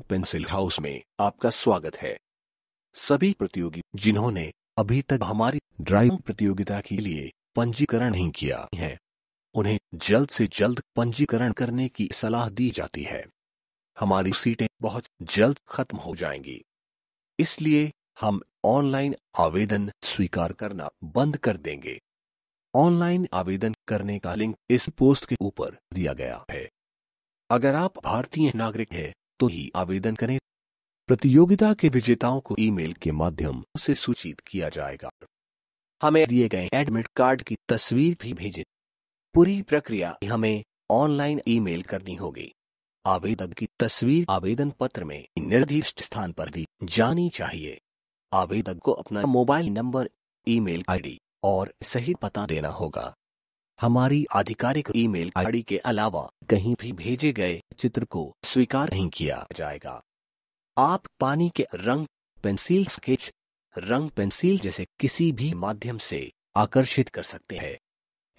blue pencil house में आपका स्वागत है सभी प्रतियोगी जिन्होंने अभी तक हमारी ड्राइविंग प्रतियोगिता के लिए पंजीकरण नहीं किया है उन्हें जल्द से जल्द पंजीकरण करने की सलाह दी जाती है हमारी सीटें बहुत जल्द खत्म हो जाएंगी इसलिए हम ऑनलाइन आवेदन स्वीकार करना बंद कर देंगे ऑनलाइन आवेदन करने का लिंक इस पोस्ट के ऊपर दिया गया है अगर आप भारतीय नागरिक हैं तो ही आवेदन करें प्रतियोगिता के विजेताओं को ईमेल के माध्यम से सूचित किया जाएगा हमें दिए गए एडमिट कार्ड की तस्वीर भी भेजें पूरी प्रक्रिया हमें ऑनलाइन ईमेल करनी होगी आवेदक की तस्वीर आवेदन पत्र में निर्दिष्ट स्थान पर दी जानी चाहिए आवेदक को अपना मोबाइल नंबर ईमेल आईडी और सही पता देना होगा हमारी आधिकारिक ईमेल आईडी के अलावा कहीं भी भेजे गए चित्र को स्वीकार नहीं किया जाएगा आप पानी के रंग पेंसिल स्केच रंग पेंसिल जैसे किसी भी माध्यम से आकर्षित कर सकते हैं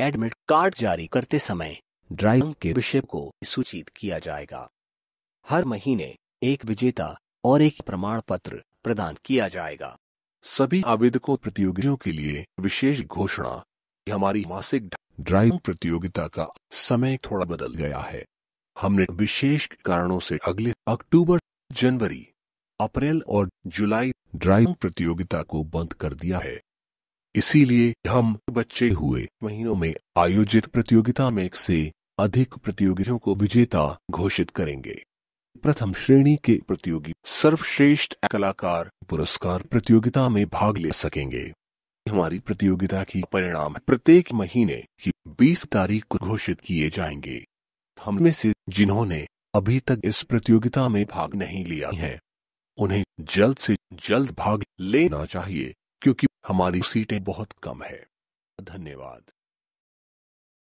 एडमिट कार्ड जारी करते समय ड्राइंग के विषय को सूचित किया जाएगा हर महीने एक विजेता और एक प्रमाण पत्र प्रदान किया जाएगा सभी आवेदकों प्रतियोगियों के लिए विशेष घोषणा हमारी मासिक ड्राइव प्रतियोगिता का समय थोड़ा बदल गया है हमने विशेष कारणों से अगले अक्टूबर जनवरी अप्रैल और जुलाई ड्राइव प्रतियोगिता को बंद कर दिया है इसीलिए हम बच्चे हुए महीनों में आयोजित प्रतियोगिता में एक से अधिक प्रतियोगियों को विजेता घोषित करेंगे प्रथम श्रेणी के प्रतियोगी सर्वश्रेष्ठ कलाकार पुरस्कार प्रतियोगिता में भाग ले सकेंगे हमारी प्रतियोगिता की परिणाम प्रत्येक महीने की 20 तारीख को घोषित किए जाएंगे हम में से जिन्होंने अभी तक इस प्रतियोगिता में भाग नहीं लिया है उन्हें जल्द से जल्द भाग लेना चाहिए क्योंकि हमारी सीटें बहुत कम है धन्यवाद